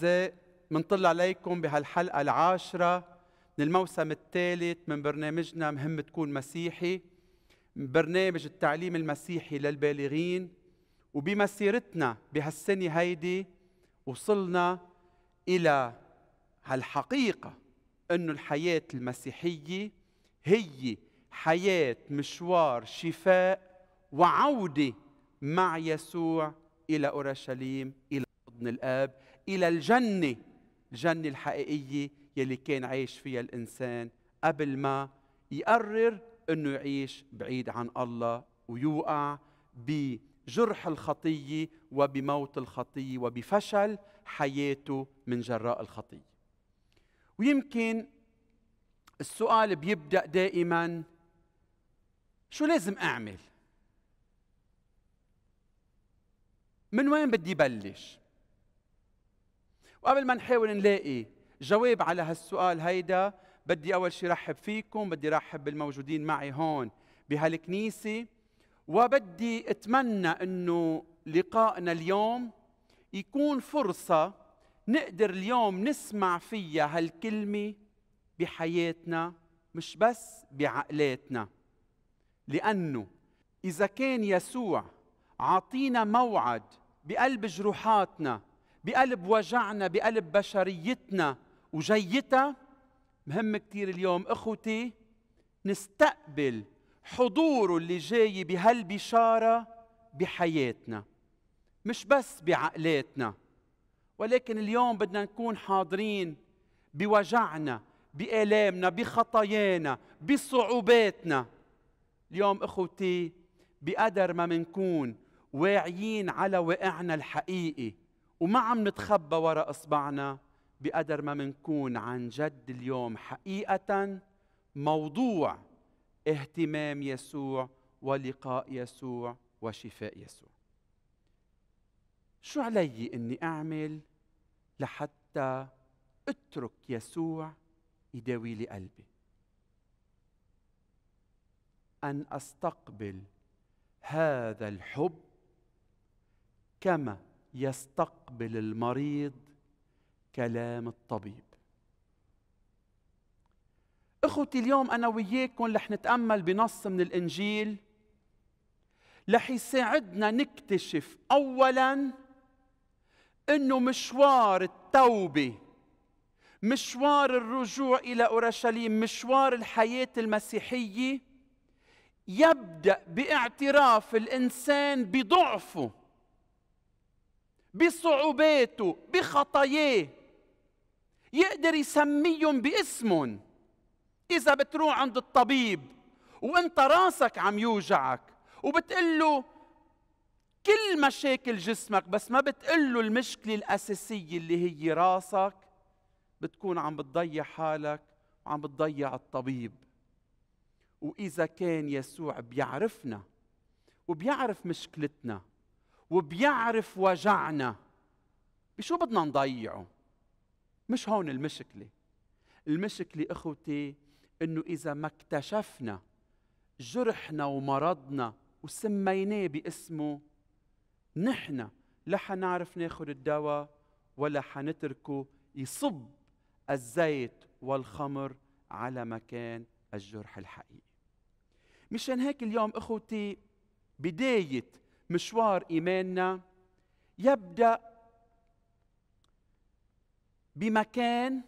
زي منطل عليكم بهالحلقة العاشرة من الموسم الثالث من برنامجنا مهم تكون مسيحي برنامج التعليم المسيحي للبالغين وبمسيرتنا بهالسنة هيدي وصلنا إلى هالحقيقة أن الحياة المسيحية هي حياة مشوار شفاء وعودة مع يسوع إلى أورشليم إلى حضن الآب الى الجنه الجنه الحقيقيه يلي كان عايش فيها الانسان قبل ما يقرر انه يعيش بعيد عن الله ويوقع بجرح الخطيه وبموت الخطيه وبفشل حياته من جراء الخطيه ويمكن السؤال بيبدا دائما شو لازم اعمل من وين بدي بلش وقبل ما نحاول نلاقي جواب على هالسؤال هيدا بدي اول شيء رحب فيكم بدي رحب بالموجودين معي هون بهالكنيسه وبدي اتمنى انه لقائنا اليوم يكون فرصه نقدر اليوم نسمع فيها هالكلمه بحياتنا مش بس بعقلاتنا لانه اذا كان يسوع عطينا موعد بقلب جروحاتنا بقلب وجعنا بقلب بشريتنا وجيتها مهم كثير اليوم اخوتي نستقبل حضوره اللي جاي بهالبشاره بحياتنا مش بس بعقلاتنا ولكن اليوم بدنا نكون حاضرين بوجعنا بآلامنا بخطايانا بصعوباتنا اليوم اخوتي بقدر ما منكون واعيين على واقعنا الحقيقي وما عم نتخبى وراء اصبعنا بقدر ما منكون عن جد اليوم حقيقه موضوع اهتمام يسوع ولقاء يسوع وشفاء يسوع شو علي اني اعمل لحتى اترك يسوع يداوي لي قلبي ان استقبل هذا الحب كما يستقبل المريض كلام الطبيب اخوتي اليوم انا وياكم رح نتامل بنص من الانجيل رح يساعدنا نكتشف اولا انه مشوار التوبه مشوار الرجوع الى اورشليم مشوار الحياه المسيحيه يبدا باعتراف الانسان بضعفه بصعوباته بخطاياه يقدر يسميهم باسمهم إذا بتروح عند الطبيب وأنت راسك عم يوجعك وبتقول له كل مشاكل جسمك بس ما بتقول له المشكلة الأساسية اللي هي راسك بتكون عم بتضيع حالك وعم بتضيع الطبيب وإذا كان يسوع بيعرفنا وبيعرف مشكلتنا وبيعرف وجعنا بشو بدنا نضيعه مش هون المشكله المشكله اخوتي انه اذا ما اكتشفنا جرحنا ومرضنا وسميناه باسمه نحن لا حنعرف ناخذ الدواء ولا حنتركه يصب الزيت والخمر على مكان الجرح الحقيقي مشان هيك اليوم اخوتي بدايه مشوار ايماننا يبدا بمكان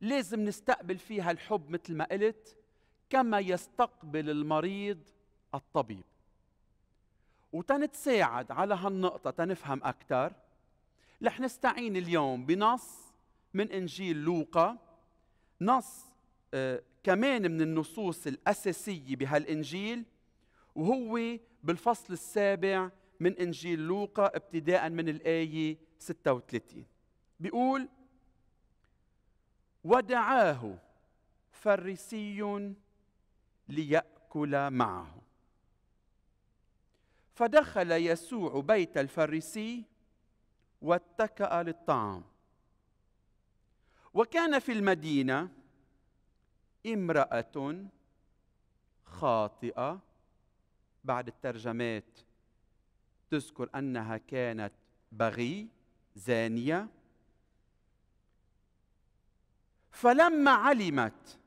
لازم نستقبل فيها الحب مثل ما قلت كما يستقبل المريض الطبيب وتنتساعد على هالنقطه تنفهم اكثر رح نستعين اليوم بنص من انجيل لوقا نص آه كمان من النصوص الاساسيه بهالانجيل وهو بالفصل السابع من انجيل لوقا ابتداء من الايه 36 بيقول ودعاه فريسي ليأكل معه فدخل يسوع بيت الفريسي واتكأ للطعام وكان في المدينة امرأة خاطئة بعد الترجمات تذكر أنها كانت بغي زانية فلما علمت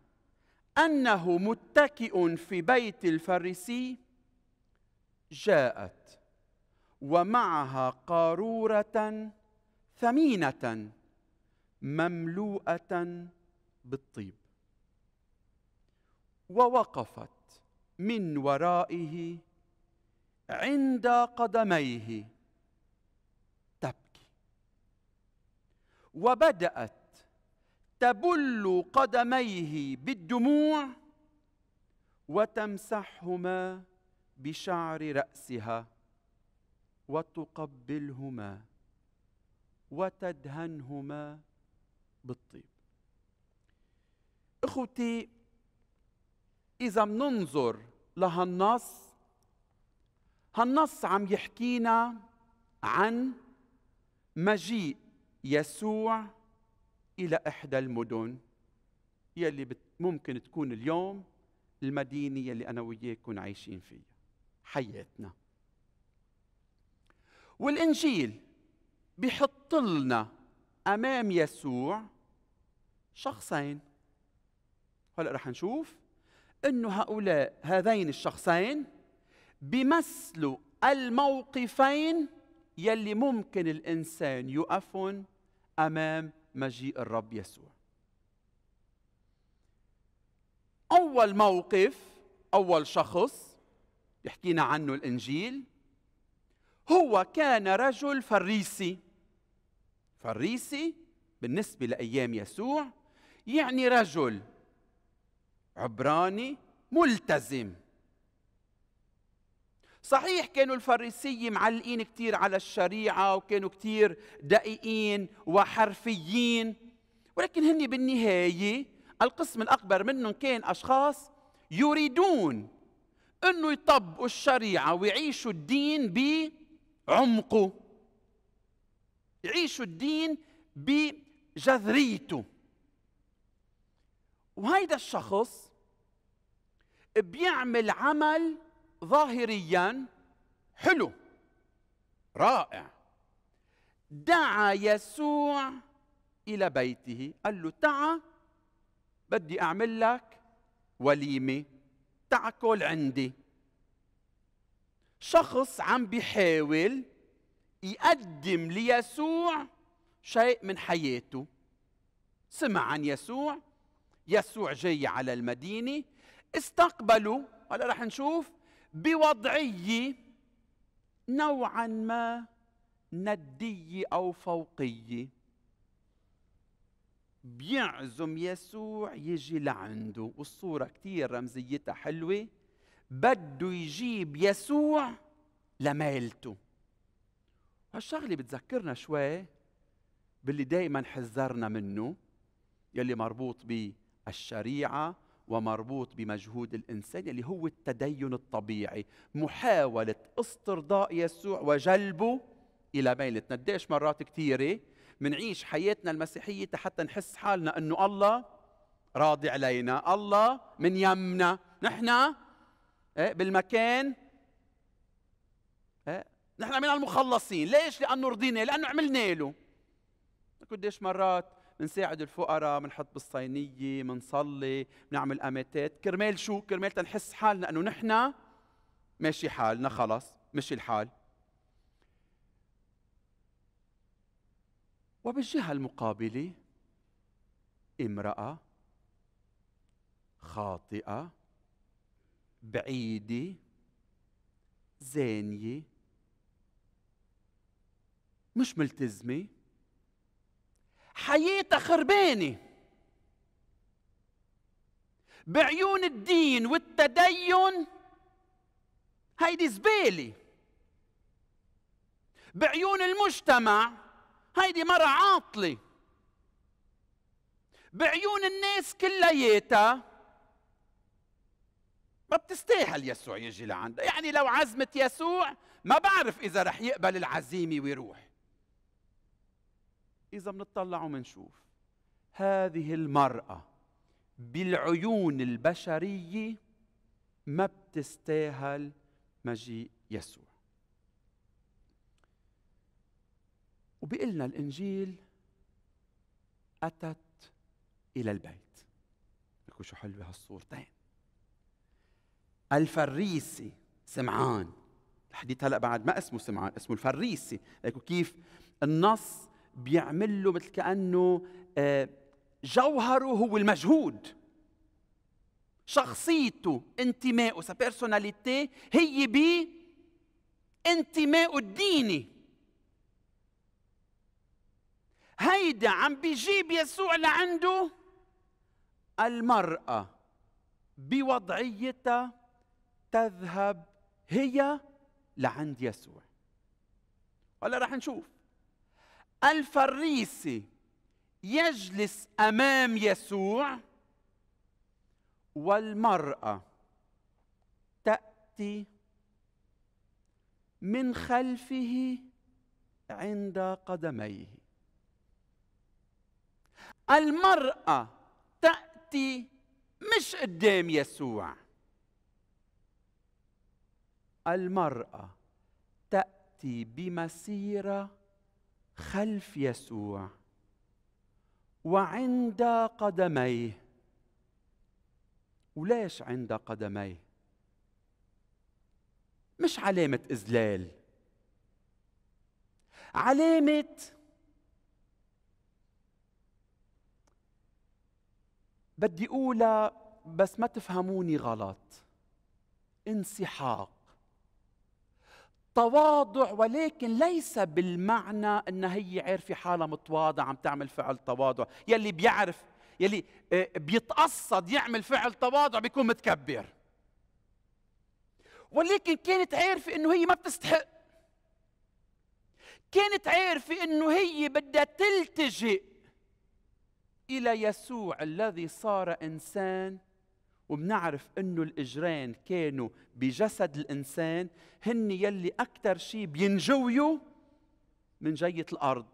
أنه متكئ في بيت الفريسي جاءت ومعها قارورة ثمينة مملوءة بالطيب ووقفت من ورائه عند قدميه تبكي وبدات تبل قدميه بالدموع وتمسحهما بشعر راسها وتقبلهما وتدهنهما بالطيب اخوتي اذا مننظر لهالنص هالنص عم يحكينا عن مجيء يسوع إلى إحدى المدن يلي ممكن تكون اليوم المدينة يلي أنا وياكم عايشين فيها حياتنا والإنجيل بيحط لنا أمام يسوع شخصين هلا رح نشوف انه هؤلاء هذين الشخصين بيمثلوا الموقفين يلي ممكن الانسان يقفهم امام مجيء الرب يسوع اول موقف اول شخص يحكينا عنه الانجيل هو كان رجل فريسي فريسي بالنسبه لايام يسوع يعني رجل عبراني ملتزم صحيح كانوا الفريسي معلقين كثير على الشريعة وكانوا كثير دقيقين وحرفيين ولكن هن بالنهاية القسم الأكبر منهم كان أشخاص يريدون أنه يطبقوا الشريعة ويعيشوا الدين بعمقه يعيشوا الدين بجذريته وهيدا الشخص بيعمل عمل ظاهريا حلو رائع دعا يسوع إلى بيته قال له تعا بدي أعمل لك وليمة كل عندي شخص عم بيحاول يقدم ليسوع شيء من حياته سمع عن يسوع يسوع جاي على المدينة استقبلوا هلا رح نشوف بوضعية نوعا ما ندية أو فوقية بيعزم يسوع يجي لعنده والصورة كتير رمزيتها حلوة بده يجيب يسوع لميلته هالشغلة بتذكرنا شوي باللي دائما حذرنا منه يلي مربوط بالشريعة ومربوط بمجهود الانسان اللي هو التدين الطبيعي محاوله استرضاء يسوع وجلبه الى ميلتنا قديش مرات كثيره منعيش حياتنا المسيحيه حتى نحس حالنا انه الله راضي علينا الله من يمنا نحن إيه، بالمكان إيه، نحن من المخلصين ليش لانه رضينا لانه عملنا له قديش مرات بنساعد الفقراء بنحط بالصينيه بنصلي بنعمل اماتات كرمال شو كرمال تنحس حالنا انه نحن ماشي حالنا خلص مشي الحال وبالجهه المقابله امراه خاطئه بعيده زانيه مش ملتزمه حياتها خربانه بعيون الدين والتدين هيدي زباله بعيون المجتمع هيدي مرة عاطلة بعيون الناس كلياتها ما بتستاهل يسوع يجي لعندها يعني لو عزمت يسوع ما بعرف إذا رح يقبل العزيمة ويروح إذا بنطلع ومنشوف هذه المرأة بالعيون البشرية ما بتستاهل مجيء يسوع وبقلنا الإنجيل أتت إلى البيت لكم شو حلوة هالصورتين الفريسي سمعان الحديث هلا بعد ما اسمه سمعان اسمه الفريسي لكم كيف النص بيعمل له مثل كانه آه، جوهره هو المجهود شخصيته انتمائه سا بيرسوناليتي هي ب انتمائه الديني هيدا عم بيجيب يسوع لعنده المرأة بوضعيتها تذهب هي لعند يسوع هلا رح نشوف الفريسي يجلس امام يسوع والمراه تاتي من خلفه عند قدميه المراه تاتي مش قدام يسوع المراه تاتي بمسيره خلف يسوع وعند قدميه وليش عند قدميه مش علامه اذلال علامه بدي اقولها بس ما تفهموني غلط انسحاق تواضع ولكن ليس بالمعنى ان هي عارفه حالها متواضعه عم تعمل فعل تواضع يلي بيعرف يلي آه، بيتقصد يعمل فعل تواضع بيكون متكبر ولكن كانت عارفه انه هي ما بتستحق كانت عارفه انه هي بدها تلتجئ الى يسوع الذي صار انسان وبنعرف انه الاجرين كانوا بجسد الانسان هن يلي اكثر شيء بينجويوا من جيه الارض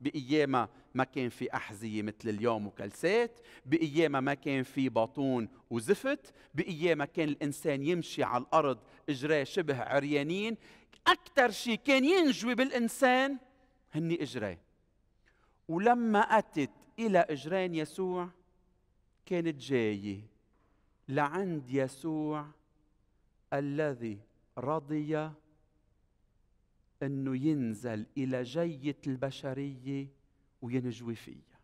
بايامها ما كان في احذيه مثل اليوم وكلسات بايامها ما كان في بطون وزفت بايامها كان الانسان يمشي على الارض اجراه شبه عريانين اكثر شيء كان ينجوي بالانسان هن اجراه ولما اتت الى اجران يسوع كانت جايه لعند يسوع الذي رضي انه ينزل الى جيه البشريه وينجوي فيها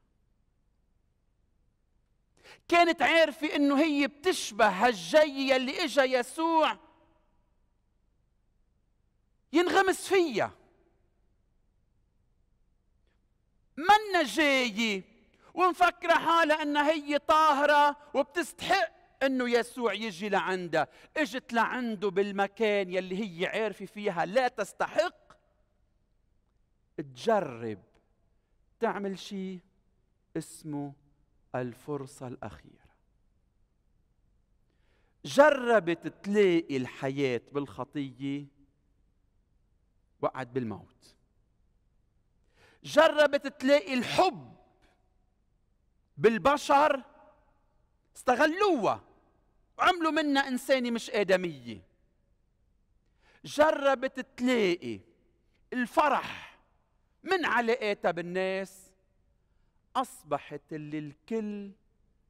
كانت عارفه انه هي بتشبه هالجيه اللي اجا يسوع ينغمس فيها منا جايه ومفكره حالها انها هي طاهره وبتستحق انه يسوع يجي لعنده اجت لعنده بالمكان يلي هي عارفه فيها لا تستحق تجرب تعمل شيء اسمه الفرصه الاخيره جربت تلاقي الحياة بالخطية وقعت بالموت جربت تلاقي الحب بالبشر استغلوها وعملوا منا إنسانة مش آدمية جربت تلاقي الفرح من علاقاتها بالناس أصبحت اللي الكل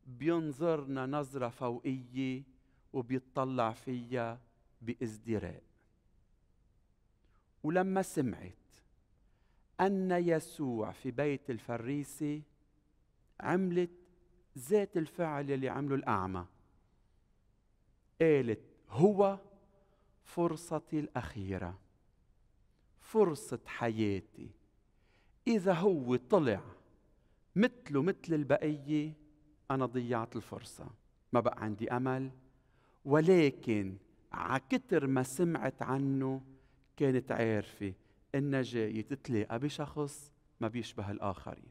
بينظرنا نظرة فوقية وبيطلع فيها بازدراء ولما سمعت أن يسوع في بيت الفريسي عملت ذات الفعل اللي عمله الأعمى قالت هو فرصتي الأخيرة فرصة حياتي إذا هو طلع مثله مثل البقية أنا ضيعت الفرصة ما بقى عندي أمل ولكن عكتر ما سمعت عنه كانت عارفة إن جاية تتلاقى بشخص ما بيشبه الآخرين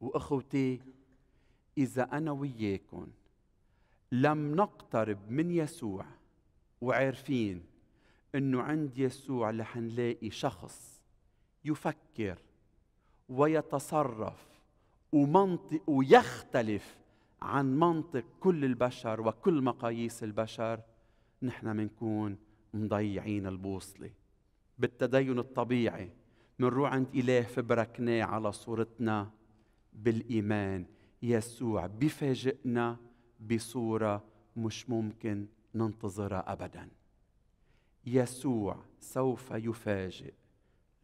وأخوتي إذا أنا وياكم لم نقترب من يسوع وعارفين انه عند يسوع رح نلاقي شخص يفكر ويتصرف ومنطق يختلف عن منطق كل البشر وكل مقاييس البشر نحن منكون مضيعين البوصلة بالتدين الطبيعي منروح عند إله فبركناه على صورتنا بالإيمان يسوع بفاجئنا بصوره مش ممكن ننتظرها ابدا يسوع سوف يفاجئ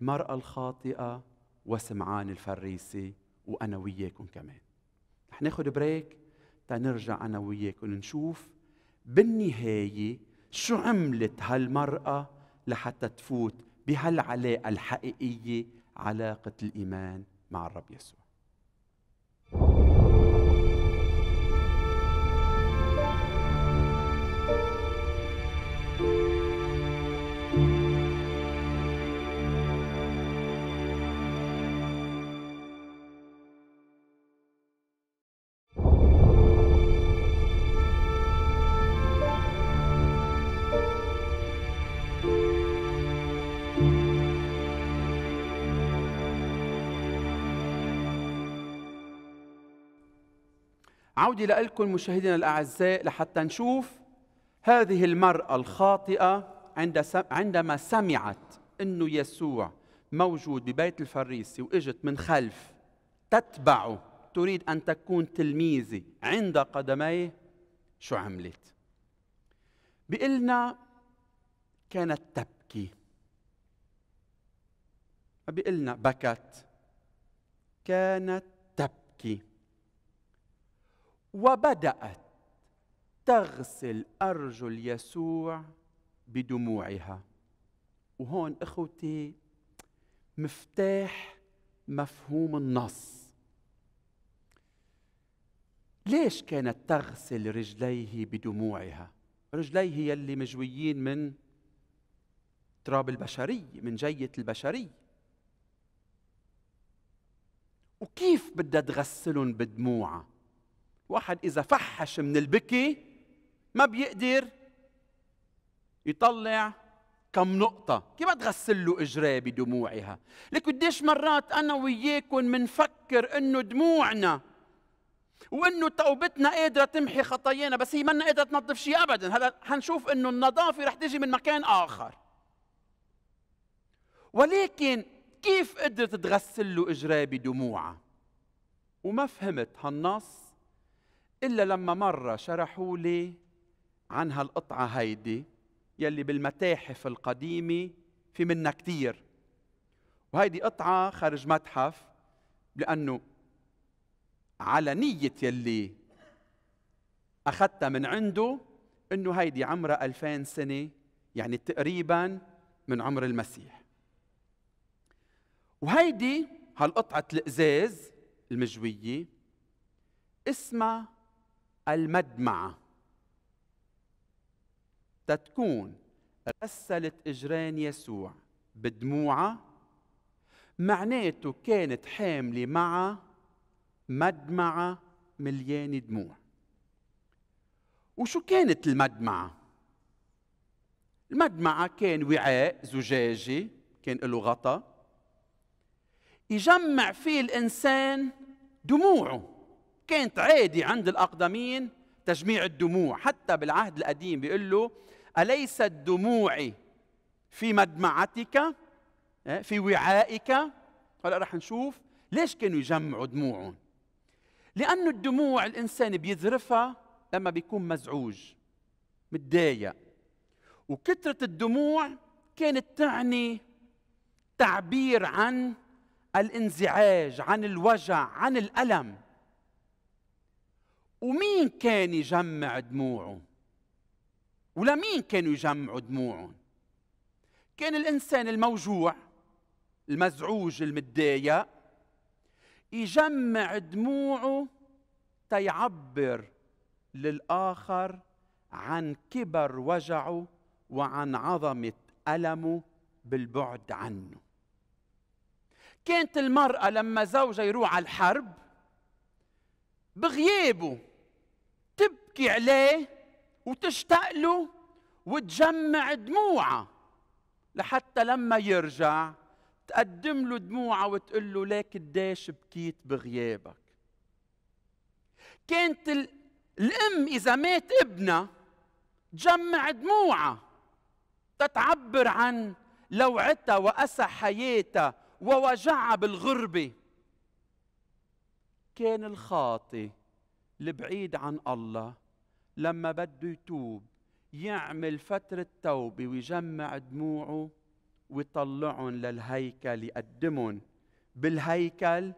المراه الخاطئه وسمعان الفريسي وانا وياكم كمان رح ناخذ بريك تنرجع انا وياكم نشوف بالنهايه شو عملت هالمراه لحتى تفوت بهالعلاقه الحقيقيه علاقه الايمان مع الرب يسوع عودي لكم مشاهدينا الأعزاء لحتى نشوف هذه المرأة الخاطئة عندما سمعت أنه يسوع موجود ببيت الفريسي وإجت من خلف تتبعه تريد أن تكون تلميذة عند قدميه شو عملت؟ بقلنا كانت تبكي بقلنا بكت كانت تبكي وبدات تغسل ارجل يسوع بدموعها وهون اخوتي مفتاح مفهوم النص ليش كانت تغسل رجليه بدموعها رجليه يلي مجويين من تراب البشرية من جية البشرية وكيف بدها تغسلهم بدموعها واحد إذا فحش من البكي ما بيقدر يطلع كم نقطة كيف تغسل له إجراه بدموعها لك قديش مرات أنا وياكم منفكر إنه دموعنا وانه توبتنا قادره تمحي خطايانا بس هي منا قادره تنظف شيء ابدا هلا حنشوف انه النظافه رح تيجي من مكان اخر ولكن كيف قدرت تغسل له اجراه بدموعها وما فهمت هالنص إلا لما مرة شرحوا لي عن هالقطعة هيدي يلي بالمتاحف القديمة في منها كثير وهيدي قطعة خارج متحف لأنه على نية يلي أخذتها من عنده أنه هيدي عمرها 2000 سنة يعني تقريبا من عمر المسيح وهيدي هالقطعة الإزاز المجوية اسمها المدمعة تتكون غسلت إجران يسوع بدموعها معناته كانت حاملة معها مدمعة مليانة دموع وشو كانت المدمعة؟ المدمعة كان وعاء زجاجي كان له غطا يجمع فيه الإنسان دموعه كانت عادي عند الأقدمين تجميع الدموع حتى بالعهد القديم بيقول له أليست دموعي في مدمعتك إيه، في وعائك هلا رح نشوف ليش كانوا يجمعوا دموعهم لأنه الدموع الإنسان بيذرفها لما بيكون مزعوج متضايق وكثرة الدموع كانت تعني تعبير عن الانزعاج عن الوجع عن الألم ومين كان يجمع دموعه ولمين كانوا يجمعوا دموعهم كان الانسان الموجوع المزعوج المتضايق يجمع دموعه تيعبر للاخر عن كبر وجعه وعن عظمه المه بالبعد عنه كانت المراه لما زوجها يروح على الحرب بغيابه تبكي عليه وتشتاق له وتجمع دموعه لحتى لما يرجع تقدم له دموعه وتقول له ليك قديش بكيت بغيابك كانت الام اذا مات ابنها تجمع دموعها تتعبر عن لوعتها واسى حياتها ووجعها بالغربه كان الخاطي البعيد عن الله لما بده يتوب يعمل فترة توبة ويجمع دموعه ويطلعهم للهيكل يقدمهم بالهيكل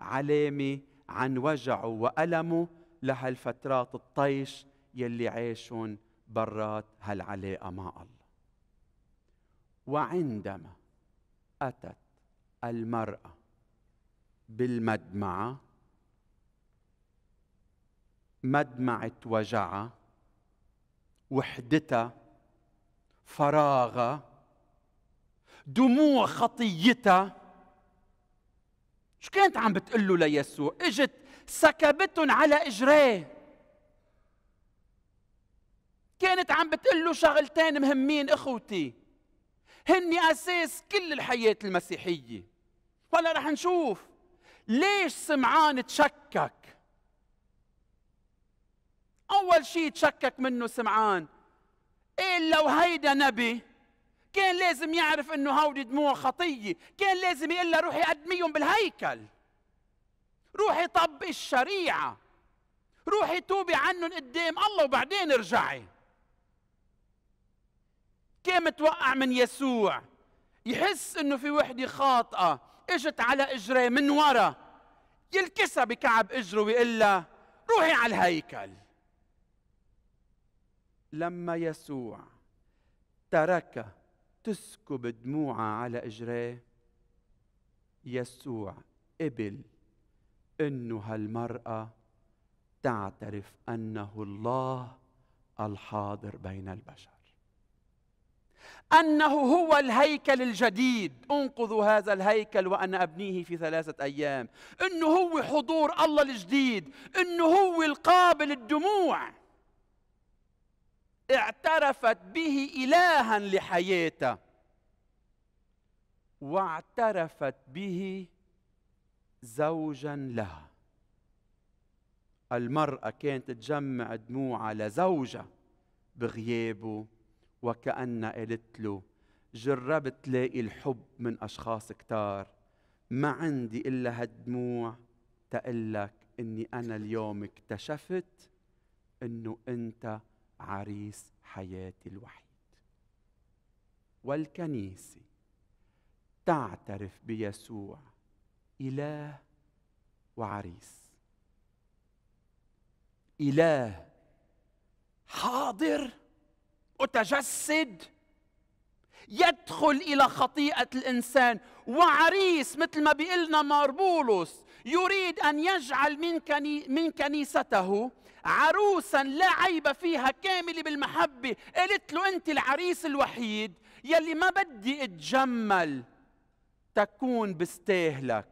علامة عن وجعه وألمه لهالفترات الطيش يلي عاشهم برات هالعلاقة مع الله وعندما أتت المرأة بالمدمعة مدمعة وجعها وحدتها فراغها دموع خطيتها شو كانت عم بتقول له ليسوع اجت سكبتهم على اجريه كانت عم بتقول له شغلتين مهمين اخوتي هن اساس كل الحياه المسيحيه ولا رح نشوف ليش سمعان تشكك أول شيء تشكك منه سمعان إيه لو هيدا نبي كان لازم يعرف انه هودي دموع خطيه، كان لازم يقول لها روحي قدميهم بالهيكل. روحي طبقي الشريعه. روحي توبي عنهم قدام الله وبعدين ارجعي. كان متوقع من يسوع يحس انه في وحده خاطئه اجت على اجريه من ورا يلكسها بكعب اجره ويقول لها روحي على الهيكل. لما يسوع ترك تسكب دموعه على اجريه يسوع قبل انه هالمراه تعترف انه الله الحاضر بين البشر انه هو الهيكل الجديد انقذوا هذا الهيكل وانا ابنيه في ثلاثه ايام انه هو حضور الله الجديد انه هو القابل الدموع اعترفت به إلها لحياتها واعترفت به زوجا لها المرأة كانت تجمع دموعها لزوجها بغيابه وكأنها قالت له جربت لاقي الحب من أشخاص كتار ما عندي إلا هالدموع تقلك إني أنا اليوم اكتشفت إنه أنت عريس حياتي الوحيد والكنيسه تعترف بيسوع اله وعريس اله حاضر متجسد يدخل الى خطيئه الانسان وعريس مثل ما بيقلنا لنا ماربولوس يريد ان يجعل من من كنيسته عروسا لا عيب فيها كاملة بالمحبة قالت له أنت العريس الوحيد يلي ما بدي اتجمل تكون بستاهلك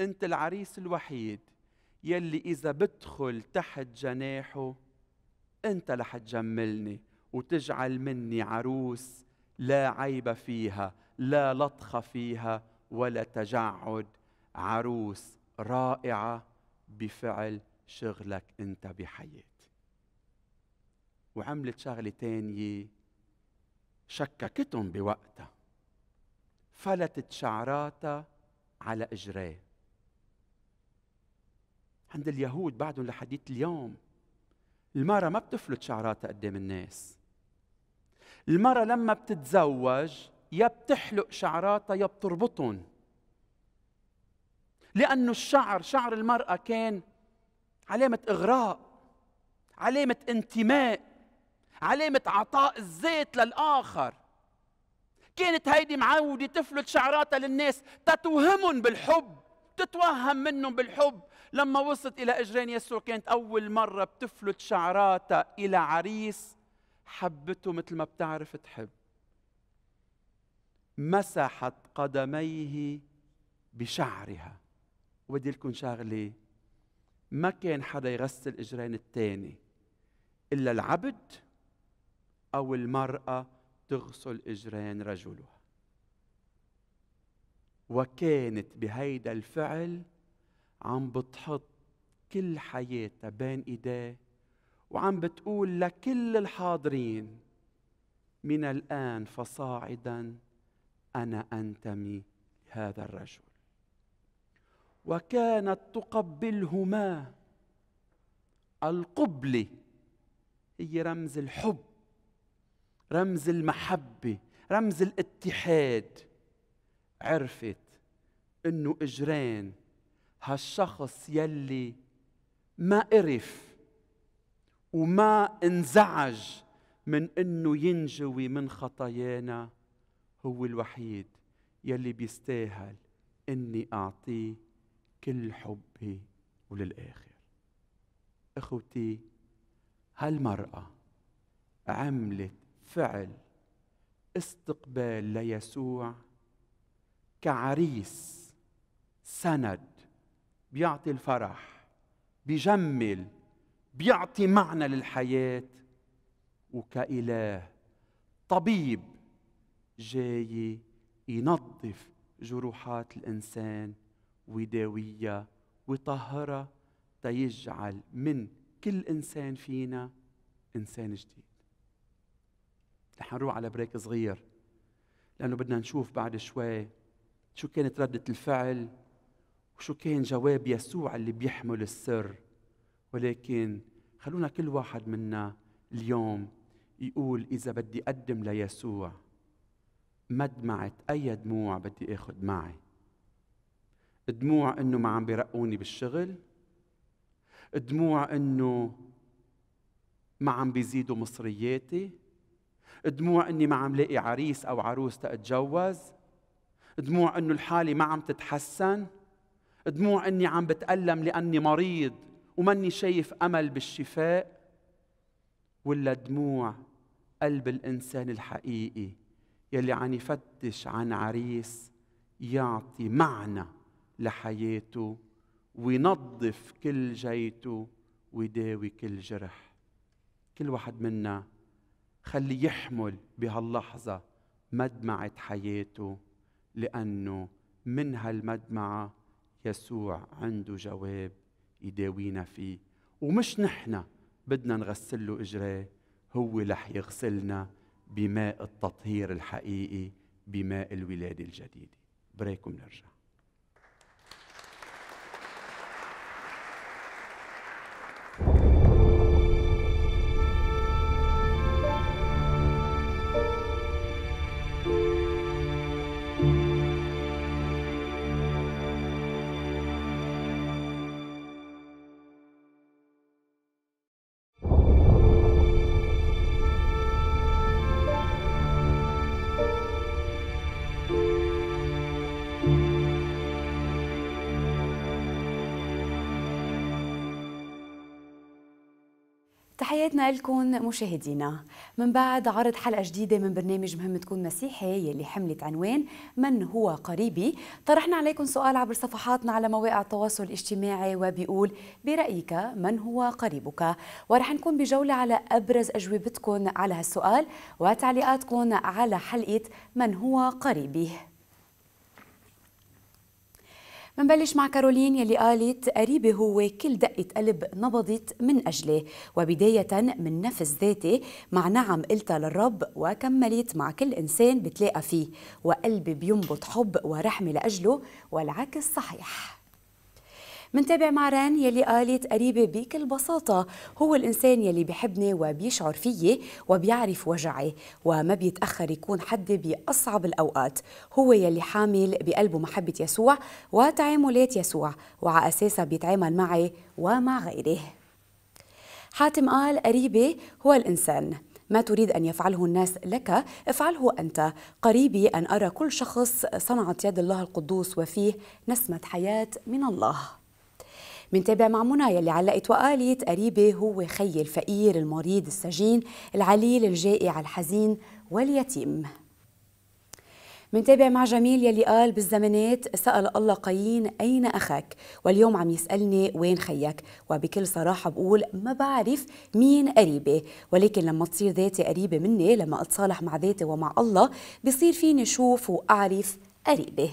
أنت العريس الوحيد يلي إذا بدخل تحت جناحه أنت رح تجملني وتجعل مني عروس لا عيب فيها لا لطخة فيها ولا تجعد عروس رائعة بفعل شغلك انت بحياتي وعملت شغله تانية شككتهم بوقتها فلتت شعراتها على اجريه عند اليهود بعدهم لحديث اليوم المرأة ما بتفلت شعراتها قدام الناس المرأة لما بتتزوج يا بتحلق شعراتها يا بتربطهم لأنه الشعر شعر المرأة كان علامة إغراء علامة انتماء علامة عطاء الذات للآخر كانت هيدي معودة تفلت شعراتها للناس تتوهمهم بالحب تتوهم منهم بالحب لما وصلت إلى إجرين يسوع كانت أول مرة بتفلت شعراتها إلى عريس حبته مثل ما بتعرف تحب مسحت قدميه بشعرها وبدي لكم شغله ما كان حدا يغسل اجرين الثاني الا العبد او المراه تغسل اجرين رجلها وكانت بهيدا الفعل عم بتحط كل حياتها بين ايديه وعم بتقول لكل الحاضرين من الان فصاعدا انا انتمي لهذا الرجل وكانت تقبلهما القبله هي رمز الحب رمز المحبه رمز الاتحاد عرفت انه اجران هالشخص يلي ما قرف وما انزعج من انه ينجوي من خطايانا هو الوحيد يلي بيستاهل اني اعطيه كل حبي وللآخر أخوتي هالمرأة عملت فعل استقبال ليسوع كعريس سند بيعطي الفرح بيجمل بيعطي معنى للحياة وكإله طبيب جاي ينظف جروحات الإنسان وداوية وطهرة تيجعل من كل انسان فينا انسان جديد رح نروح على بريك صغير لانه بدنا نشوف بعد شوي شو كانت ردة الفعل وشو كان جواب يسوع اللي بيحمل السر ولكن خلونا كل واحد منا اليوم يقول إذا بدي أقدم ليسوع مدمعة أي دموع بدي أخذ معي دموع انه ما عم بيرقوني بالشغل دموع انه ما عم بيزيدوا مصرياتي دموع اني ما عم لاقي عريس او عروس تتجوز دموع انه الحاله ما عم تتحسن دموع اني عم بتالم لاني مريض وماني شايف امل بالشفاء ولا دموع قلب الانسان الحقيقي يلي عم يفتش عن عريس يعطي معنى لحياته وينظف كل جيته ويداوي كل جرح كل واحد منا خلي يحمل بهاللحظة مدمعة حياته لأنه من هالمدمعة يسوع عنده جواب يداوينا فيه ومش نحن بدنا نغسل له إجراه هو رح يغسلنا بماء التطهير الحقيقي بماء الولادة الجديدة بريكم نرجع تحياتنا لكم مشاهدينا من بعد عرض حلقة جديدة من برنامج مهم تكون مسيحي يلي حملت عنوان من هو قريبي طرحنا عليكم سؤال عبر صفحاتنا على مواقع التواصل الاجتماعي وبيقول برأيك من هو قريبك ورح نكون بجولة على أبرز أجوبتكم على هالسؤال وتعليقاتكم على حلقة من هو قريبي منبلش مع كارولين يلي قالت قريبي هو كل دقة قلب نبضت من أجله وبداية من نفس ذاتي مع نعم قلتها للرب وكملت مع كل إنسان بتلاقى فيه وقلبي بينبض حب ورحمة لأجله والعكس صحيح منتابع مع ران يلي قالت قريبة بكل بساطة هو الإنسان يلي بحبني وبيشعر فيي وبيعرف وجعي وما بيتأخر يكون حدي بأصعب الأوقات هو يلي حامل بقلبه محبة يسوع وتعاملات يسوع وعلى أساسها بيتعامل معي ومع غيره حاتم قال قريبي هو الإنسان ما تريد أن يفعله الناس لك افعله أنت قريبي أن أرى كل شخص صنعت يد الله القدوس وفيه نسمة حياة من الله منتابع مع منى يلي علقت وقالت قريبي هو خي الفقير المريض السجين العليل الجائع الحزين واليتيم منتابع مع جميل يلي قال بالزمانات سأل الله قايين أين أخاك واليوم عم يسألني وين خيك وبكل صراحة بقول ما بعرف مين قريبي ولكن لما تصير ذاتي قريبة مني لما أتصالح مع ذاتي ومع الله بصير فيني شوف وأعرف قريبه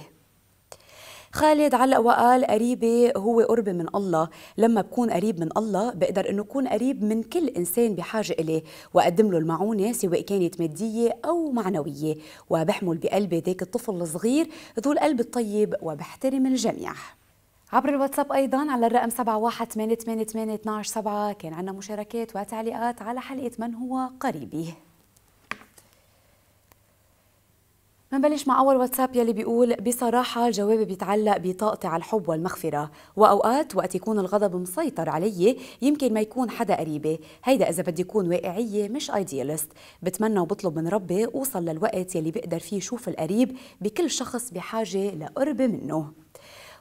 خالد علق وقال قريبي هو قربي من الله لما بكون قريب من الله بقدر انه كون قريب من كل انسان بحاجه اليه واقدم له المعونه سواء كانت ماديه او معنويه وبحمل بقلبي ذاك الطفل الصغير ذو القلب الطيب وبحترم الجميع عبر الواتساب ايضا على الرقم 718888127 كان عندنا مشاركات وتعليقات على حلقه من هو قريبي منبلش مع أول واتساب يلي بيقول بصراحة الجواب بيتعلق بطاقتي على الحب والمغفرة وأوقات وقت يكون الغضب مسيطر علي يمكن ما يكون حدا قريبي هيدا إذا بدي أكون واقعية مش أيديالست بتمنى وبطلب من ربي أوصل للوقت يلي بقدر فيه شوف القريب بكل شخص بحاجة لقرب منه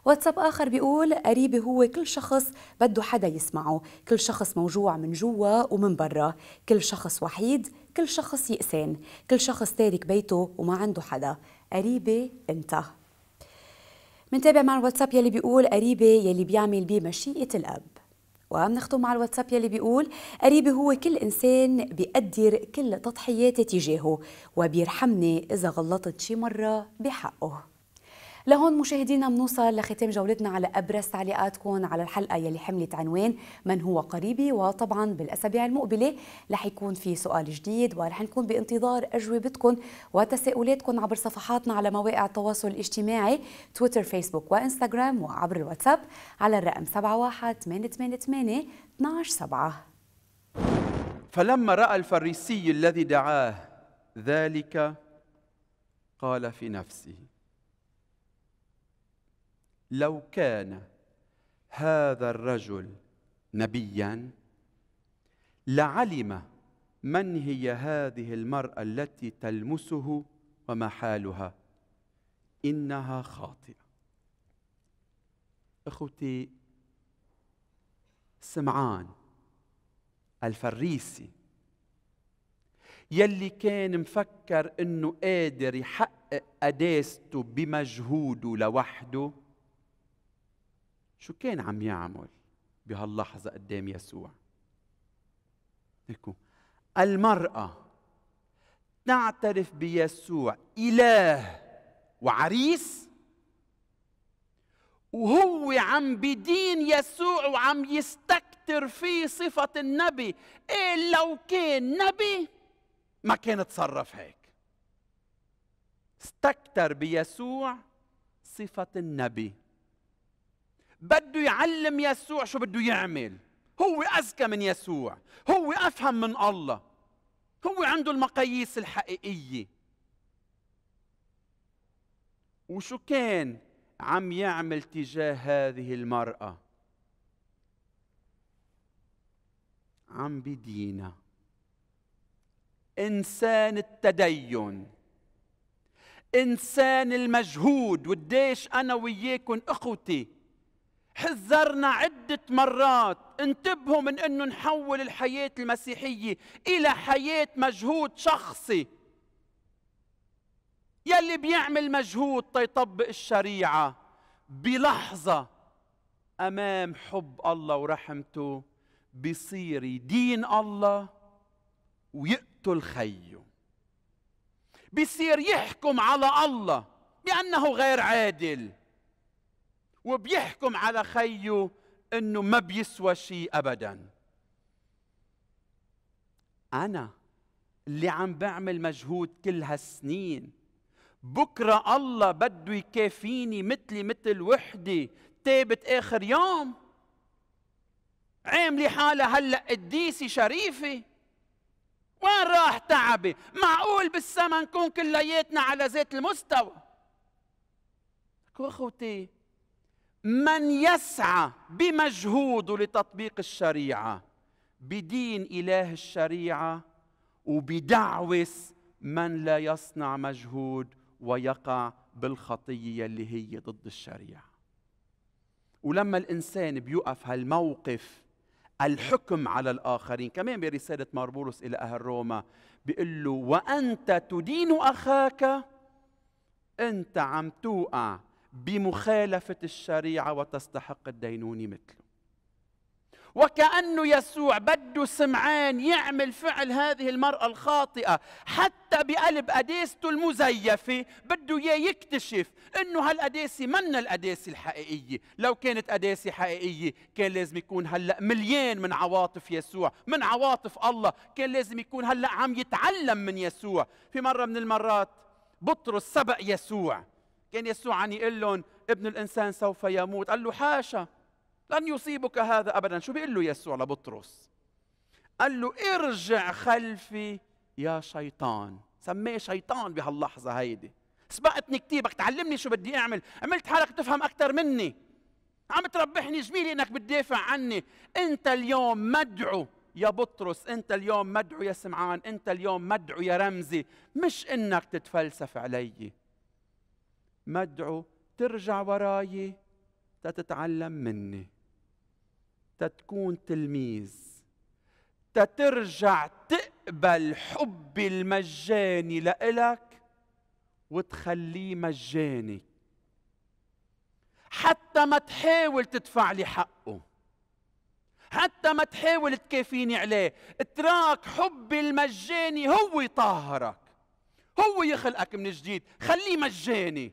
واتساب آخر بيقول قريبي هو كل شخص بده حدا يسمعه كل شخص موجوع من جوا ومن برا كل شخص وحيد كل شخص يقسان كل شخص تارك بيته وما عنده حدا قريبة أنت منتابع مع الواتساب يلي بيقول قريبة يلي بيعمل بمشيئة الأب ومنختم مع الواتساب يلي بيقول قريبي هو كل إنسان بيقدر كل تضحياتي تجاهه وبيرحمني إذا غلطت شي مرة بحقه لهون مشاهدينا بنوصل لختام جولتنا على ابرز تعليقاتكم على الحلقه يلي حملت عنوان من هو قريبي وطبعا بالاسابيع المقبله رح يكون في سؤال جديد ورح نكون بانتظار اجوبتكم وتساؤلاتكم عبر صفحاتنا على مواقع التواصل الاجتماعي تويتر فيسبوك وانستغرام وعبر الواتساب على الرقم 71888 888 127 فلما راى الفريسي الذي دعاه ذلك قال في نفسه لو كان هذا الرجل نبيا لعلم من هي هذه المرأة التي تلمسه وما حالها إنها خاطئة إخوتي سمعان الفريسي يلي كان مفكر إنه قادر يحقق قداسته بمجهوده لوحده شو كان عم يعمل بهاللحظة قدام يسوع لكم المرأة تعترف بيسوع إله وعريس وهو عم بدين يسوع وعم يستكتر فيه صفة النبي إيه لو كان نبي ما كان تصرف هيك استكتر بيسوع صفة النبي بده يعلم يسوع شو بده يعمل هو أذكى من يسوع هو أفهم من الله هو عنده المقاييس الحقيقية وشو كان عم يعمل تجاه هذه المرأة عم بدينا إنسان التدين إنسان المجهود وديش أنا وياكم أخوتي حذرنا عدة مرات انتبهوا من انه نحول الحياة المسيحية الى حياة مجهود شخصي يلي بيعمل مجهود تيطبق الشريعة بلحظة امام حب الله ورحمته بصير يدين الله ويقتل خيه بصير يحكم على الله بأنه غير عادل وبيحكم على خيه انه ما بيسوى شيء ابدا انا اللي عم بعمل مجهود كل هالسنين بكره الله بده يكافيني مثلي مثل وحدي تابت اخر يوم عاملي حالها هلا قديسي شريفه وين راح تعبي معقول بالسما نكون كلياتنا على ذات المستوى اخوتي من يسعى بمجهوده لتطبيق الشريعه بدين اله الشريعه وبدعوس من لا يصنع مجهود ويقع بالخطيه اللي هي ضد الشريعه ولما الانسان بيوقف هالموقف الحكم على الاخرين كمان برساله ماربولوس الى اهل روما بيقول له وانت تدين اخاك انت عم توقع بمخالفة الشريعة وتستحق الدينونة مثله وكأنه يسوع بده سمعان يعمل فعل هذه المرأة الخاطئة حتى بقلب قديسته المزيفة بده إياه يكتشف إنه هالقداسة منا القداسة الحقيقية لو كانت قداسة حقيقية كان لازم يكون هلأ مليان من عواطف يسوع من عواطف الله كان لازم يكون هلأ عم يتعلم من يسوع في مرة من المرات بطرس سبق يسوع كان يسوع عم يقول لهم ابن الانسان سوف يموت قال له حاشا لن يصيبك هذا ابدا شو بيقول له يسوع لبطرس قال له ارجع خلفي يا شيطان سميه شيطان بهاللحظه هيدي سبقتني كثير بدك تعلمني شو بدي اعمل عملت حالك بتفهم اكثر مني عم تربحني جميل انك بتدافع عني انت اليوم مدعو يا بطرس انت اليوم مدعو يا سمعان انت اليوم مدعو يا رمزي مش انك تتفلسف علي مدعو ترجع وراي تتعلم مني تتكون تلميذ تترجع تقبل حبي المجاني لإلك وتخليه مجاني حتى ما تحاول تدفع لي حقه حتى ما تحاول تكافيني عليه اتراك حبي المجاني هو يطهرك هو يخلقك من جديد خليه مجاني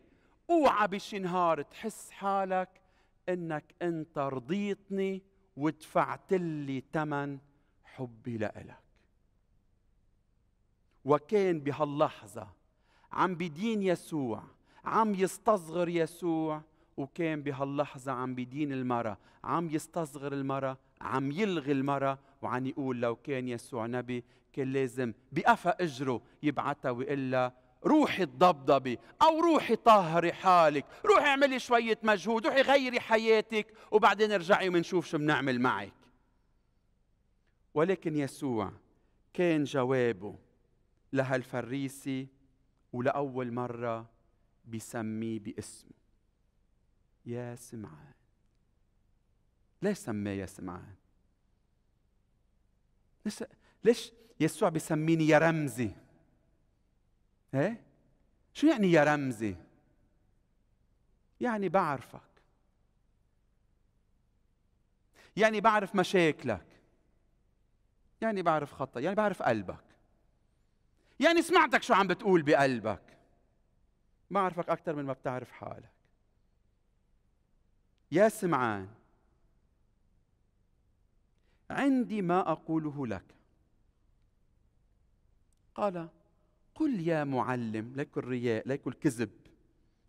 اوعى بشي نهار تحس حالك انك انت رضيتني ودفعت لي ثمن حبي لإلك وكان بهاللحظة عم بدين يسوع عم يستصغر يسوع وكان بهاللحظة عم بدين المرة عم يستصغر المرة عم يلغي المرة وعم يقول لو كان يسوع نبي كان لازم بقفى اجره يبعتها ويقول لها روحي الضبضبة أو روحي طهري حالك روحي اعملي شوية مجهود روحي غيري حياتك وبعدين ارجعي ونشوف شو بنعمل معك ولكن يسوع كان جوابه لهالفريسي ولأول مرة بيسميه باسمه يا سمعان ليش سماه يا سمعان ليش ليش يسوع بيسميني يا رمزي ايه شو يعني يا رمزي يعني بعرفك يعني بعرف مشاكلك يعني بعرف خطأ يعني بعرف قلبك يعني سمعتك شو عم بتقول بقلبك بعرفك أكثر من ما بتعرف حالك يا سمعان عندي ما أقوله لك قال قل يا معلم لا يكون رياء لا يكون كذب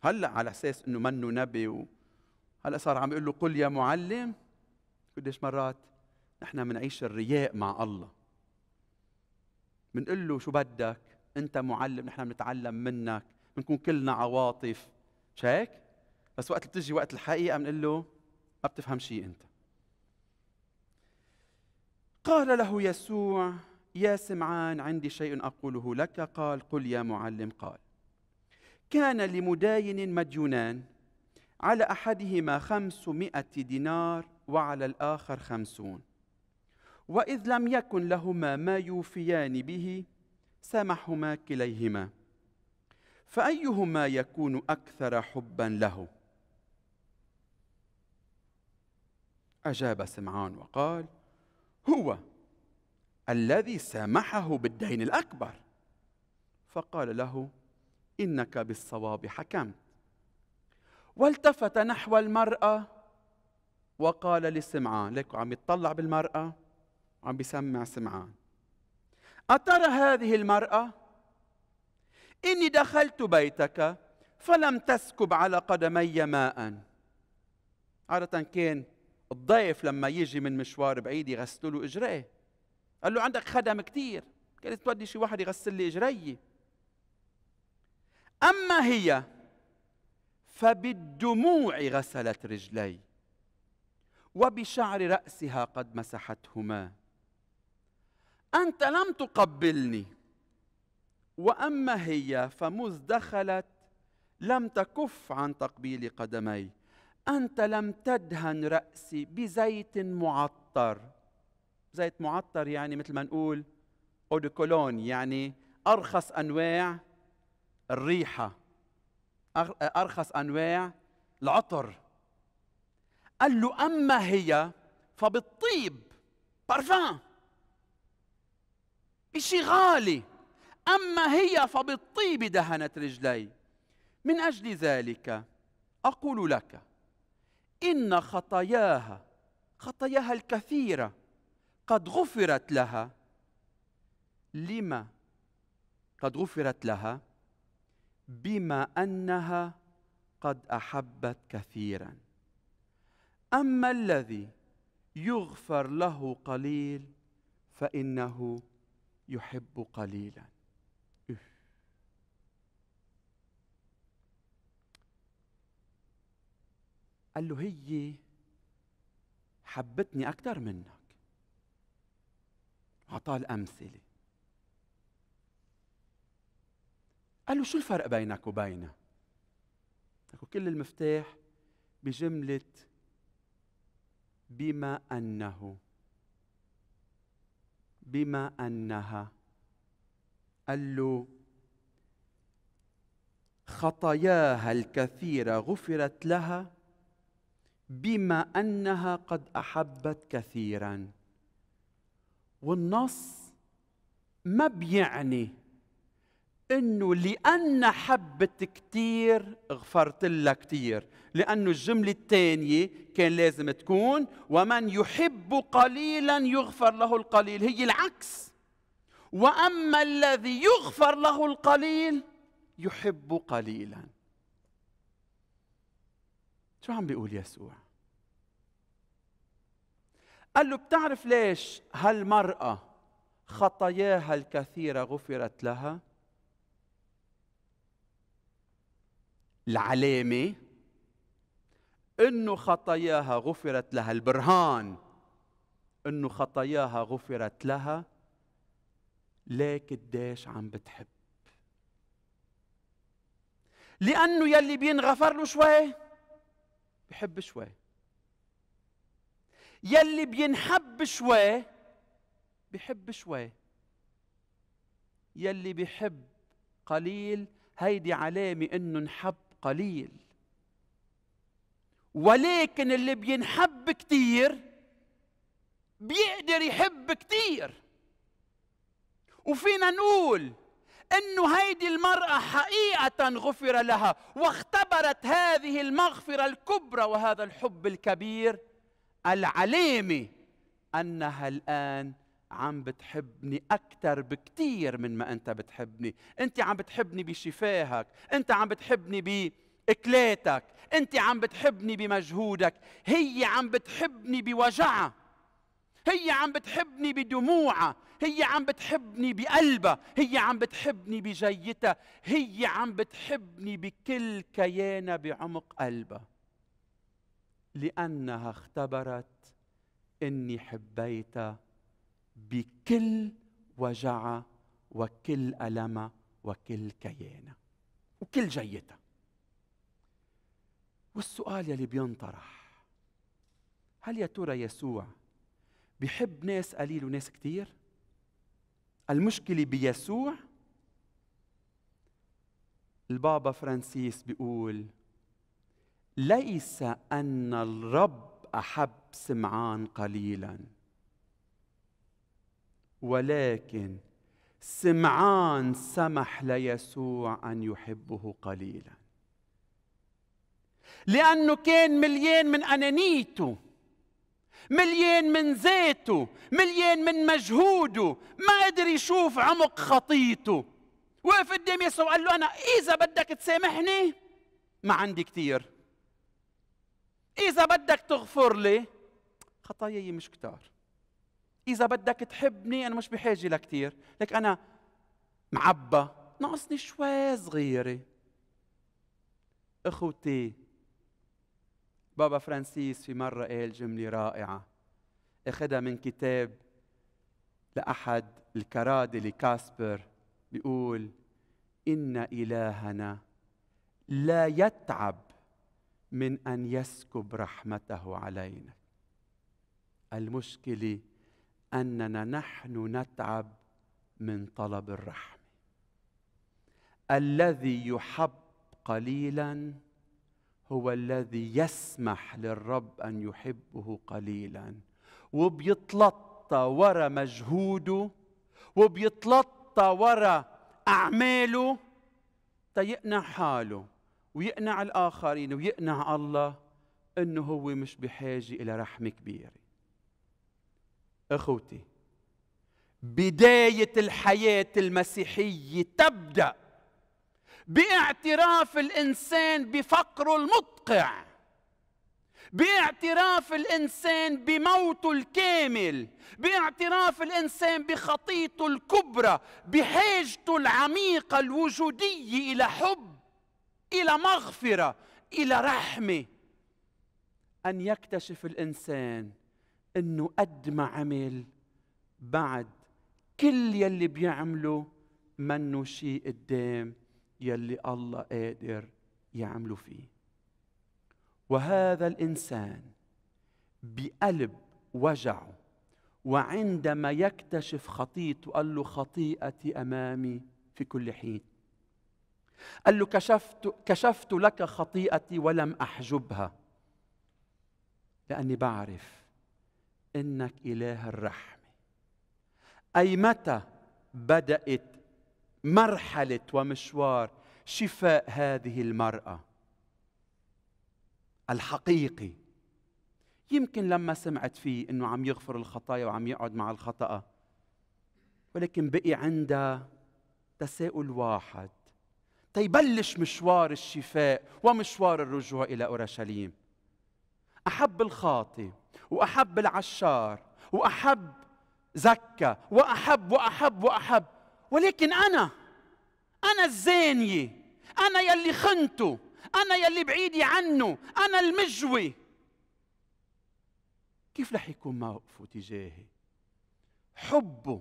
هلا على اساس انه منه نبي و... هلا صار عم يقول له قل يا معلم قديش مرات نحن بنعيش الرياء مع الله بنقول له شو بدك انت معلم نحن بنتعلم منك بنكون كلنا عواطف مش هيك بس وقت بتجي وقت الحقيقه بنقول له ما بتفهم شيء انت قال له يسوع يا سمعان عندي شيء اقوله لك قال قل يا معلم قال كان لمداين مديونان على احدهما خمسمائه دينار وعلى الاخر خمسون واذ لم يكن لهما ما يوفيان به سمحهما كليهما فايهما يكون اكثر حبا له اجاب سمعان وقال هو الذي سامحه بالدين الأكبر فقال له إنك بالصواب حكمت والتفت نحو المرأة وقال لسمعان ليكو عم يتطلع بالمرأة وعم بيسمع سمعان أترى هذه المرأة إني دخلت بيتك فلم تسكب على قدمي ماء عادة كان الضيف لما يجي من مشوار بعيد يغسلوا له إجريه قال له عندك خدم كثير كانت تودي شي واحد يغسل لي اجري اما هي فبالدموع غسلت رجلي وبشعر راسها قد مسحتهما انت لم تقبلني واما هي فمذ دخلت لم تكف عن تقبيل قدمي انت لم تدهن راسي بزيت معطر زيت معطر يعني مثل ما نقول اودو كولون يعني ارخص انواع الريحه ارخص انواع العطر قال له اما هي فبالطيب بارفان إشي غالي أما هي فبالطيب دهنت رجلي من أجل ذلك أقول لك إن خطاياها خطاياها الكثيرة قد غفرت لها لما قد غفرت لها بما انها قد احبت كثيرا اما الذي يغفر له قليل فانه يحب قليلا قال له هي حبتني اكثر منها أعطاه الأمثلة قال له شو الفرق بينك وبينه كل المفتاح بجملة بما أنه بما أنها قال له خطاياها الكثيرة غفرت لها بما أنها قد أحبت كثيراً والنص ما بيعني انه لان حبت كثير غفرت لها كثير لانه الجمله الثانيه كان لازم تكون ومن يحب قليلا يغفر له القليل هي العكس واما الذي يغفر له القليل يحب قليلا شو عم بيقول يسوع قال له بتعرف ليش هالمرأة خطاياها الكثيرة غفرت لها العلامة انه خطاياها غفرت لها البرهان انه خطاياها غفرت لها ليك قديش عم بتحب لانه يلي بينغفر له شوي بحب شوي يلي بينحب شوي بحب شوي يلي بحب قليل هيدي علامة انه انحب قليل ولكن اللي بينحب كتير بيقدر يحب كتير وفينا نقول انه هيدي المرأة حقيقة غفر لها واختبرت هذه المغفرة الكبرى وهذا الحب الكبير العلامة أنها الآن عم بتحبني أكثر بكثير من ما أنت بتحبني أنت عم بتحبني بشفاهك أنت عم بتحبني بإكلاتك أنت عم بتحبني بمجهودك هي عم بتحبني بوجعها هي عم بتحبني بدموعها هي عم بتحبني بقلبها هي عم بتحبني بجيتها هي عم بتحبني بكل كيانها بعمق قلبها لانها اختبرت اني حبيتها بكل وجعها وكل المها وكل كيانها وكل جيتها والسؤال يلي بينطرح هل يا ترى يسوع بحب ناس قليل وناس كثير المشكله بيسوع البابا فرانسيس بيقول ليس ان الرب احب سمعان قليلا ولكن سمعان سمح ليسوع ان يحبه قليلا لانه كان مليان من انانيته مليان من ذاته مليان من مجهوده ما قدر يشوف عمق خطيته وقف قدام يسوع قال له انا اذا بدك تسامحني ما عندي كثير إذا بدك تغفر لي خطاياي مش كتار إذا بدك تحبني أنا مش بحاجة لكتير لك أنا معبى ناقصني شوي صغيرة أخوتي بابا فرانسيس في مرة قال جملة رائعة أخذها من كتاب لأحد الكرادة لكاسبر بيقول إن إلهنا لا يتعب من ان يسكب رحمته علينا المشكله اننا نحن نتعب من طلب الرحمه الذي يحب قليلا هو الذي يسمح للرب ان يحبه قليلا وبيتلطى ورا مجهوده وبيتلطى ورا اعماله تيقنع حاله ويقنع الآخرين ويقنع الله أنه هو مش بحاجة إلى رحمة كبيرة أخوتي بداية الحياة المسيحية تبدأ باعتراف الإنسان بفقره المتقع باعتراف الانسان بموته الكامل باعتراف الانسان بخطيته الكبرى بحاجته العميقه الوجوديه الى حب الى مغفره الى رحمه ان يكتشف الانسان انه قد ما عمل بعد كل يلي بيعمله منه شيء قدام يلي الله قادر يعمله فيه وهذا الانسان بقلب وجعه وعندما يكتشف خطيئته قال له خطيئتي امامي في كل حين قال له كشفت كشفت لك خطيئتي ولم احجبها لاني بعرف انك اله الرحمه اي متى بدات مرحله ومشوار شفاء هذه المراه الحقيقي يمكن لما سمعت فيه انه عم يغفر الخطايا وعم يقعد مع الخطأة ولكن بقي عندها تساؤل واحد تيبلش مشوار الشفاء ومشوار الرجوع إلى أورشليم أحب الخاطي وأحب العشار وأحب زكا وأحب وأحب وأحب ولكن أنا أنا الزانية أنا يلي خنته أنا يلي بعيدي عنه أنا المجوي كيف رح يكون موقفه تجاهي حبه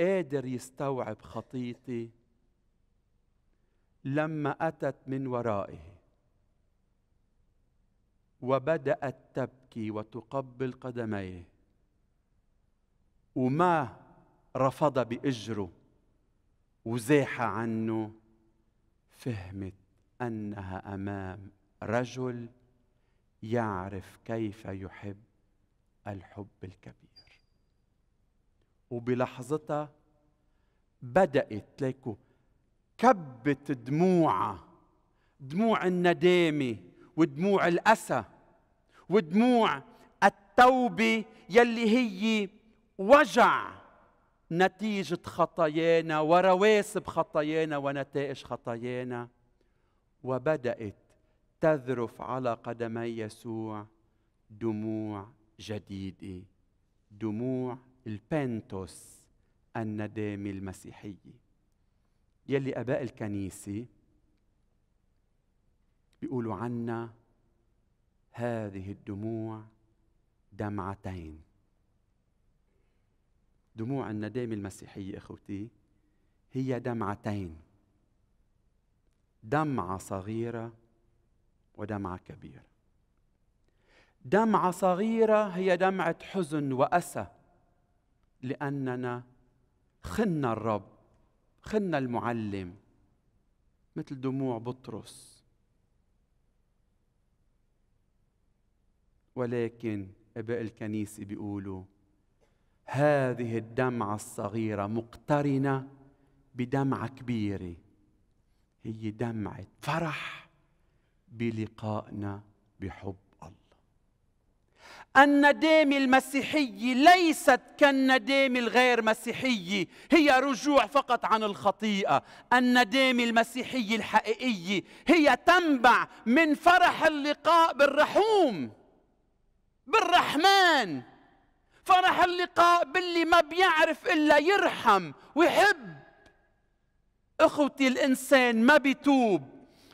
قادر يستوعب خطيتي لما أتت من ورائه وبدأت تبكي وتقبل قدميه وما رفض بإجره وزاح عنه فهمت أنها أمام رجل يعرف كيف يحب الحب الكبير وبلحظتها بدأت لكو كبت دموعه دموع الندامه ودموع الاسى ودموع التوبه يلي هي وجع نتيجه خطايانا ورواسب خطايانا ونتائج خطايانا وبدات تذرف على قدمي يسوع دموع جديده دموع البنتوس الندامه المسيحيه يلي اباء الكنيسه بيقولوا عنا هذه الدموع دمعتين دموع الندامه المسيحيه اخوتي هي دمعتين دمعه صغيره ودمعه كبيره دمعه صغيره هي دمعه حزن واسى لاننا خنا الرب خلنا المعلم مثل دموع بطرس ولكن اباء الكنيسه بيقولوا هذه الدمعه الصغيره مقترنه بدمعه كبيره هي دمعه فرح بلقائنا بحب الندامة المسيحية ليست كالندامة الغير مسيحية هي رجوع فقط عن الخطيئة الندامة المسيحية الحقيقية هي تنبع من فرح اللقاء بالرحوم بالرحمن فرح اللقاء باللي ما بيعرف إلا يرحم ويحب أخوتي الإنسان ما بيتوب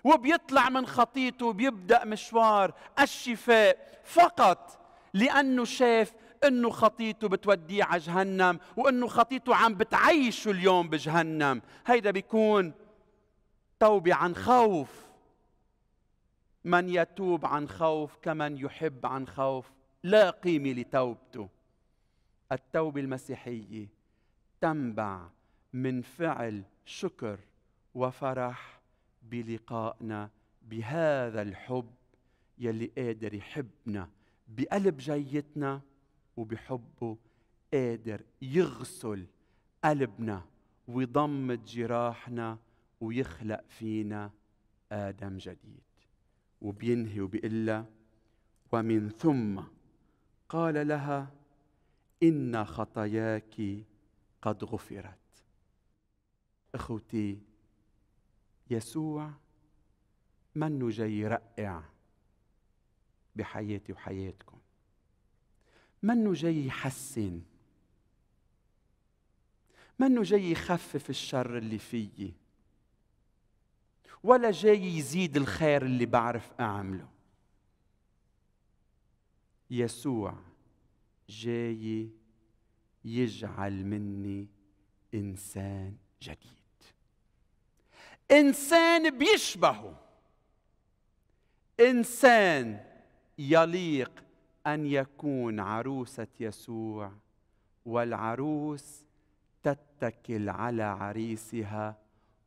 وبيطلع من خطيته وبيبدأ مشوار الشفاء فقط لأنه شاف انه خطيته بتوديه على جهنم وانه خطيته عم بتعيشه اليوم بجهنم هيدا بيكون توبه عن خوف من يتوب عن خوف كمن يحب عن خوف لا قيمه لتوبته التوبه المسيحيه تنبع من فعل شكر وفرح بلقائنا بهذا الحب يلي قادر يحبنا بقلب جيتنا وبحبه قادر يغسل قلبنا ويضمد جراحنا ويخلق فينا آدم جديد وبينهي وبيقول ومن ثم قال لها إن خطاياك قد غفرت اخوتي يسوع منو جاي يرقع بحياتي وحياتكم منه جاي يحسن منه جاي يخفف الشر اللي فيي ولا جاي يزيد الخير اللي بعرف اعمله يسوع جاي يجعل مني انسان جديد انسان بيشبهه انسان يليق ان يكون عروسه يسوع والعروس تتكل على عريسها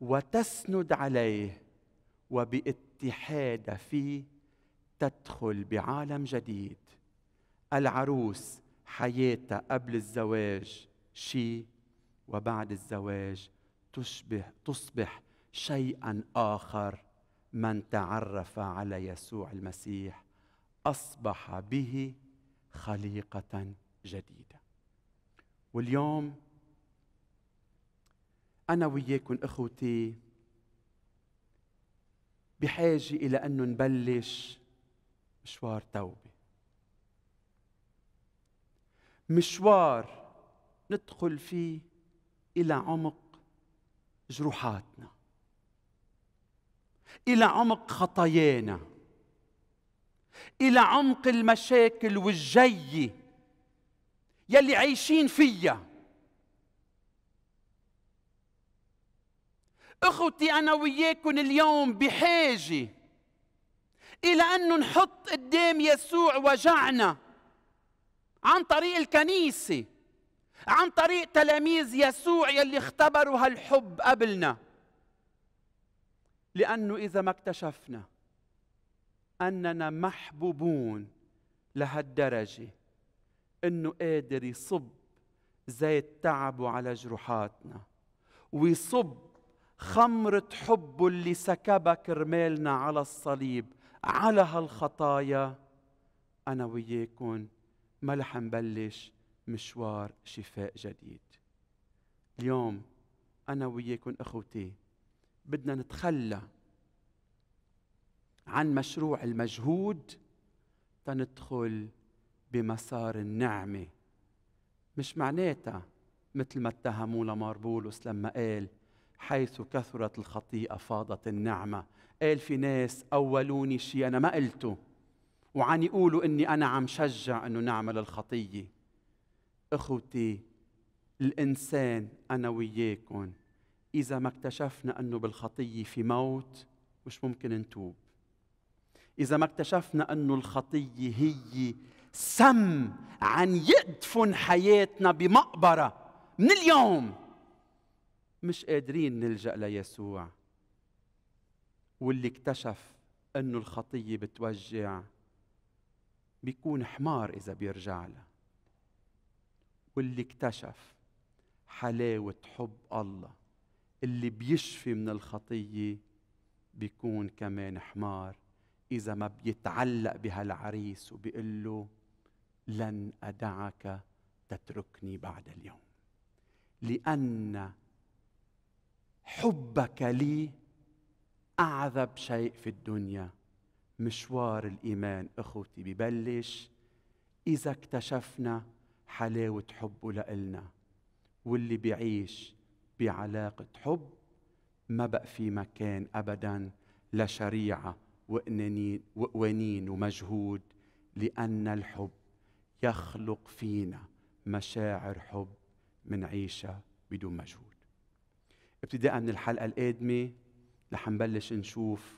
وتسند عليه وباتحاد فيه تدخل بعالم جديد العروس حياتها قبل الزواج شيء وبعد الزواج تشبه تصبح شيئا اخر من تعرف على يسوع المسيح اصبح به خليقه جديده واليوم انا وياكم اخوتي بحاجه الى ان نبلش مشوار توبه مشوار ندخل فيه الى عمق جروحاتنا الى عمق خطايانا الى عمق المشاكل والجي يلي عايشين فيها اخوتي انا وياكم اليوم بحاجه الى ان نحط قدام يسوع وجعنا عن طريق الكنيسه عن طريق تلاميذ يسوع يلي اختبروا هالحب قبلنا لانه اذا ما اكتشفنا اننا محبوبون لهالدرجه انه قادر يصب زيت تعبه على جروحاتنا ويصب خمرة حبه اللي سكبها كرمالنا على الصليب على هالخطايا أنا وياكم ما رح نبلش مشوار شفاء جديد اليوم أنا وياكم أخوتي بدنا نتخلى عن مشروع المجهود تندخل بمسار النعمة مش معناتها مثل ما اتهمونا بولس لما قال حيث كثرت الخطيئة فاضت النعمة قال في ناس أولوني شيء أنا ما قلته وعن يقولوا إني أنا عم شجع إنه نعمل الخطية إخوتي الإنسان أنا وياكم إذا ما اكتشفنا أنه بالخطية في موت مش ممكن نتوب إذا ما اكتشفنا أن الخطية هي سم عن يدفن حياتنا بمقبرة من اليوم مش قادرين نلجأ ليسوع واللي اكتشف أن الخطية بتوجع بيكون حمار إذا بيرجع له واللي اكتشف حلاوة حب الله اللي بيشفي من الخطية بيكون كمان حمار إذا ما بيتعلق بهالعريس وبيقول له لن أدعك تتركني بعد اليوم لأن حبك لي أعذب شيء في الدنيا مشوار الإيمان إخوتي ببلش إذا اكتشفنا حلاوة حبه لإلنا واللي بيعيش بعلاقة حب ما بقى في مكان أبدا لشريعة وأنين ومجهود لأن الحب يخلق فينا مشاعر حب منعيشها بدون مجهود ابتداء من الحلقة القادمة رح نبلش نشوف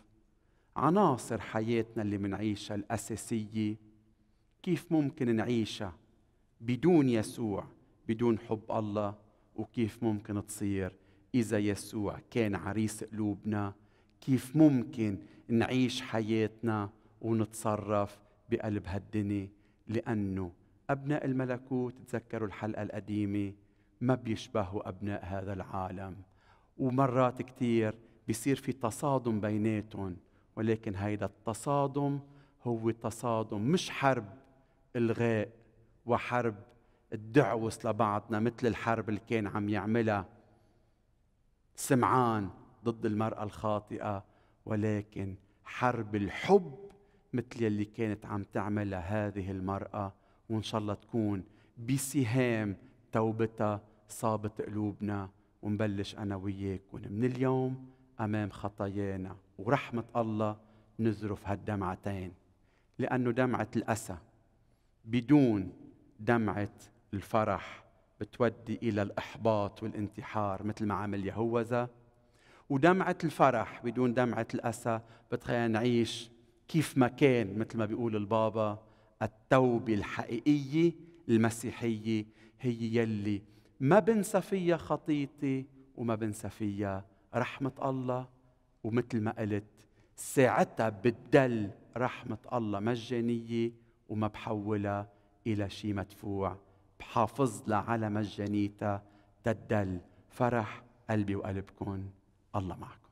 عناصر حياتنا اللي منعيشها الأساسية كيف ممكن نعيشها بدون يسوع بدون حب الله وكيف ممكن تصير إذا يسوع كان عريس قلوبنا كيف ممكن نعيش حياتنا ونتصرف بقلب هالدنيا لأنه أبناء الملكوت تذكروا الحلقة القديمة ما بيشبهوا أبناء هذا العالم ومرات كثير بيصير في تصادم بيناتهم ولكن هيدا التصادم هو تصادم مش حرب الغاء وحرب الدعوس لبعضنا مثل الحرب اللي كان عم يعملها سمعان ضد المرأة الخاطئة ولكن حرب الحب مثل يلي كانت عم تعملها هذه المرأة وإن شاء الله تكون بسهام توبتها صابت قلوبنا ونبلش أنا وياكم من اليوم أمام خطايانا ورحمة الله نزرف هالدمعتين لأنه دمعة الأسى بدون دمعة الفرح بتودي إلى الإحباط والانتحار مثل ما عمل يهوذا ودمعة الفرح بدون دمعة الأسى بتخلينا نعيش كيف ما كان مثل ما بيقول البابا التوبة الحقيقية المسيحية هي يلي ما بنسى فيها خطيتي وما بنسى فيها رحمة الله ومثل ما قلت ساعتها بتدل رحمة الله مجانية وما بحولها إلى شيء مدفوع بحافظ لها على مجانيتها تدل فرح قلبي وقلبكم الله معكم